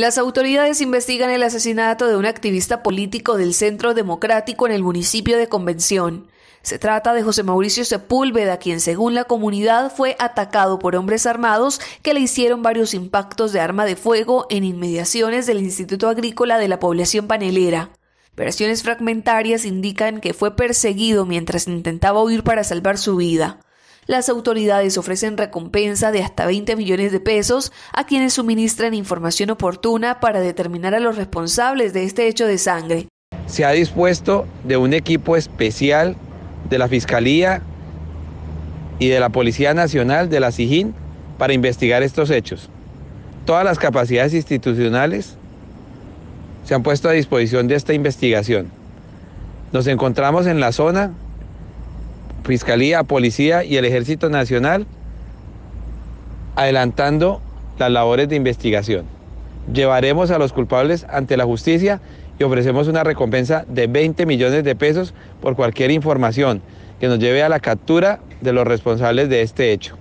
Las autoridades investigan el asesinato de un activista político del Centro Democrático en el municipio de Convención. Se trata de José Mauricio Sepúlveda, quien según la comunidad fue atacado por hombres armados que le hicieron varios impactos de arma de fuego en inmediaciones del Instituto Agrícola de la Población Panelera. Versiones fragmentarias indican que fue perseguido mientras intentaba huir para salvar su vida. Las autoridades ofrecen recompensa de hasta 20 millones de pesos a quienes suministran información oportuna para determinar a los responsables de este hecho de sangre. Se ha dispuesto de un equipo especial de la Fiscalía y de la Policía Nacional de la SIGIN para investigar estos hechos. Todas las capacidades institucionales se han puesto a disposición de esta investigación. Nos encontramos en la zona Fiscalía, Policía y el Ejército Nacional adelantando las labores de investigación. Llevaremos a los culpables ante la justicia y ofrecemos una recompensa de 20 millones de pesos por cualquier información que nos lleve a la captura de los responsables de este hecho.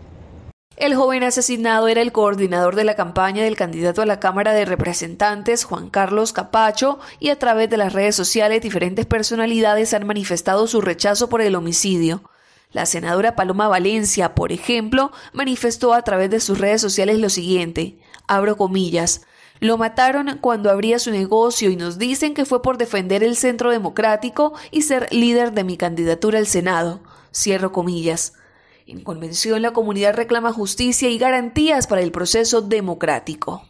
El joven asesinado era el coordinador de la campaña del candidato a la Cámara de Representantes, Juan Carlos Capacho, y a través de las redes sociales diferentes personalidades han manifestado su rechazo por el homicidio. La senadora Paloma Valencia, por ejemplo, manifestó a través de sus redes sociales lo siguiente, abro comillas, lo mataron cuando abría su negocio y nos dicen que fue por defender el centro democrático y ser líder de mi candidatura al Senado. Cierro comillas. En convención la comunidad reclama justicia y garantías para el proceso democrático.